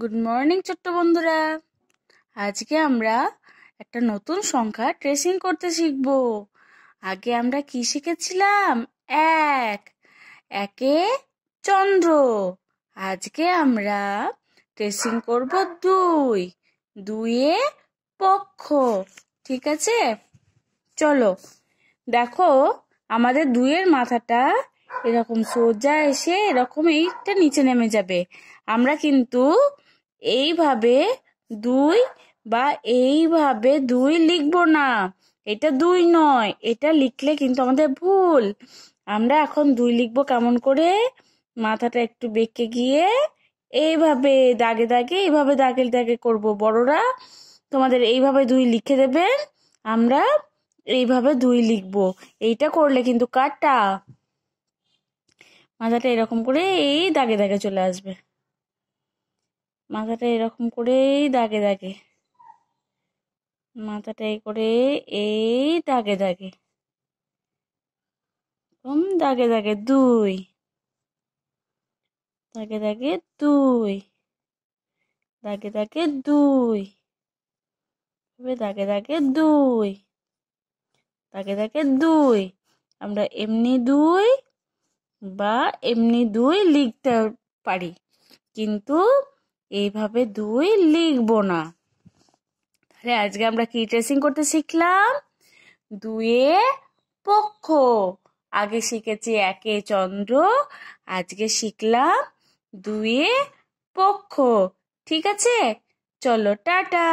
good morning ছোট্ট বন্ধুরা আজকে আমরা একটা নতুন সংখ্যা ট্রেসিং করতে শিখব আগে আমরা কি শিখেছিলাম এক একে চন্দ্র আজকে আমরা ট্রেসিং করব দুই দুইয়ে পক্ষ ঠিক আছে চলো দেখো আমাদের দুইয়ের মাথাটা এরকম সোজা এসে এরকম এইটা নিচে নেমে যাবে আমরা কিন্তু এইভাবে দুই বা এইভাবে দুই লিখবো না এটা দুই নয় এটা লিখলে কিন্তু আমাদের ভুল আমরা এখন দুই লিখবো কেমন করে মাথাটা একটু বেঁকে গিয়ে এইভাবে দাগে দাগে এইভাবে দাগে দাগে করব বড়রা তোমাদের এইভাবে দুই লিখে দেবেন আমরা এইভাবে দুই লিখব এইটা করলে কিন্তু কাটা মাথাটা এরকম করে এই দাগে দাগে চলে আসবে মাথাটা এরকম করেই দাগে দাগে মাথাটা এই করে এই দাগে দাগে দাগে দাগে দুই দাগে দাগে দুই দাগে দাগে দুই দাগে দাগে দুই দাগে দাগে দুই আমরা এমনি দুই বা এমনি দুই লিখতে পারি কিন্তু এইভাবে দুই লিখবো না তাহলে আজকে আমরা কি ট্রেসিং করতে শিখলাম দুয়ে পক্ষ আগে শিখেছি একে চন্দ্র আজকে শিখলাম দুয়ে পক্ষ ঠিক আছে চলো টাটা